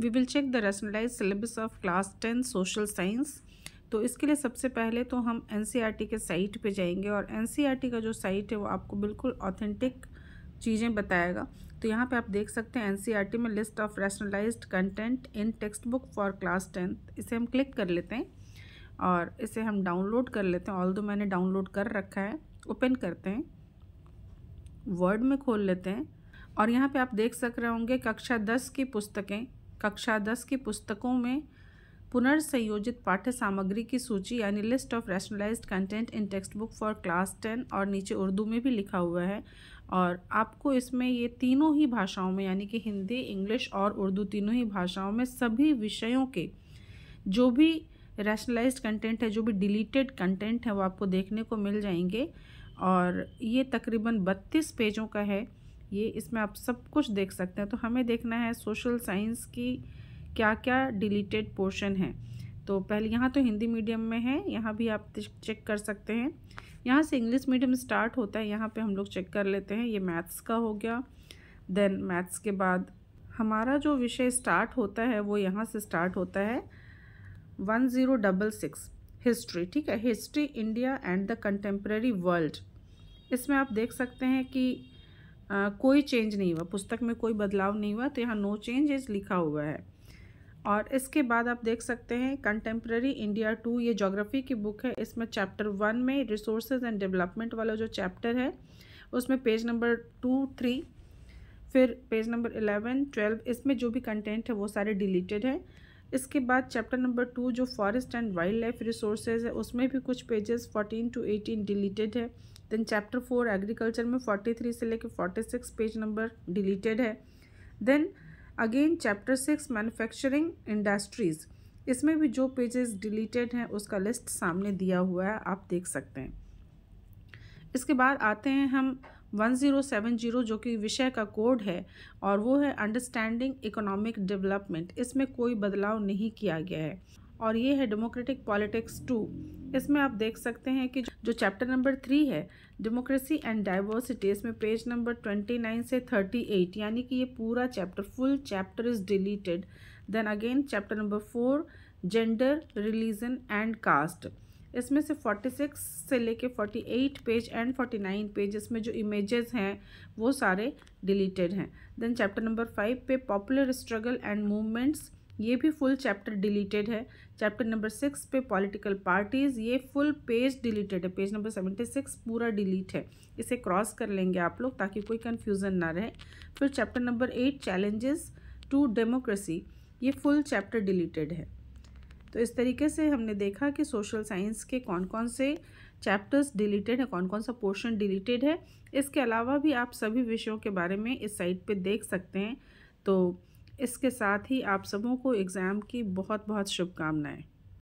we will check the rationalized syllabus of class ten social science तो इसके लिए सबसे पहले तो हम एन e के साइट पे जाएंगे और एन e का जो साइट है वो आपको बिल्कुल ऑथेंटिक चीज़ें बताएगा तो यहाँ पे आप देख सकते हैं एन e में list of rationalized content in text book for class tenth इसे हम क्लिक कर लेते हैं और इसे हम डाउनलोड कर लेते हैं ऑल दो मैंने डाउनलोड कर रखा है ओपन करते हैं वर्ड में खोल लेते हैं और यहाँ पर आप देख सक रहे होंगे कक्षा दस की पुस्तकें कक्षा दस की पुस्तकों में पुनर्संयोजित पाठ्य सामग्री की सूची यानी list of rationalized content in text book for class ten और नीचे उर्दू में भी लिखा हुआ है और आपको इसमें ये तीनों ही भाषाओं में यानी कि हिंदी इंग्लिश और उर्दू तीनों ही भाषाओं में सभी विषयों के जो भी रैशनलाइज कंटेंट है जो भी डिलीटेड कंटेंट है वो आपको देखने को मिल जाएंगे और ये तकरीबन बत्तीस पेजों का है ये इसमें आप सब कुछ देख सकते हैं तो हमें देखना है सोशल साइंस की क्या क्या डिलीटेड पोर्शन है तो पहले यहाँ तो हिंदी मीडियम में है यहाँ भी आप चेक कर सकते हैं यहाँ से इंग्लिश मीडियम स्टार्ट होता है यहाँ पे हम लोग चेक कर लेते हैं ये मैथ्स का हो गया देन मैथ्स के बाद हमारा जो विषय स्टार्ट होता है वो यहाँ से स्टार्ट होता है one zero double six history ठीक है history India and the contemporary world इसमें आप देख सकते हैं कि आ, कोई चेंज नहीं हुआ पुस्तक में कोई बदलाव नहीं हुआ तो यहाँ नो चेंजेस लिखा हुआ है और इसके बाद आप देख सकते हैं कंटेम्प्रेरी इंडिया टू ये जोग्राफ़ी की बुक है इसमें चैप्टर वन में रिसोर्सेज एंड डेवलपमेंट वाला जो चैप्टर है उसमें पेज नंबर टू थ्री फिर पेज नंबर एलेवन ट्वेल्व इसमें जो भी कंटेंट है वो सारे डिलीटेड है इसके बाद चैप्टर नंबर टू जो forest and wild life resources है उसमें भी कुछ pages fourteen to eighteen deleted है देन चैप्टर फोर एग्रीकल्चर में फोर्टी थ्री से लेकर forty six page number deleted है then again chapter six manufacturing industries इसमें भी जो पेजेस डिलीटेड हैं उसका लिस्ट सामने दिया हुआ है आप देख सकते हैं इसके बाद आते हैं हम 1070 जो कि विषय का कोड है और वो है अंडरस्टैंडिंग इकोनॉमिक डेवलपमेंट इसमें कोई बदलाव नहीं किया गया है और ये है डेमोक्रेटिक पॉलिटिक्स टू इसमें आप देख सकते हैं कि जो चैप्टर नंबर थ्री है डेमोक्रेसी एंड डाइवर्सिटी इसमें पेज नंबर ट्वेंटी नाइन से थर्टी एट यानी कि ये पूरा chapter full chapter is deleted then again chapter number four gender religion and caste इसमें से 46 से लेके 48 पेज एंड 49 पेज इसमें जो इमेजेस हैं वो सारे डिलीटेड हैं देन चैप्टर नंबर फाइव पे पॉपुलर स्ट्रगल एंड मूवमेंट्स ये भी फुल चैप्टर डिलीटेड है चैप्टर नंबर सिक्स पे पॉलिटिकल पार्टीज़ ये फुल पेज डिलीटेड है पेज नंबर सेवेंटी सिक्स पूरा डिलीट है इसे क्रॉस कर लेंगे आप लोग ताकि कोई कन्फ्यूज़न ना रहे फिर chapter number eight challenges to democracy ये फुल चैप्टर डिलीटेड है तो इस तरीके से हमने देखा कि सोशल साइंस के कौन कौन से चैप्टर्स डिलीटेड हैं कौन कौन सा पोर्शन डिलीटेड है इसके अलावा भी आप सभी विषयों के बारे में इस साइट पे देख सकते हैं तो इसके साथ ही आप सबों को एग्ज़ाम की बहुत बहुत शुभकामनाएं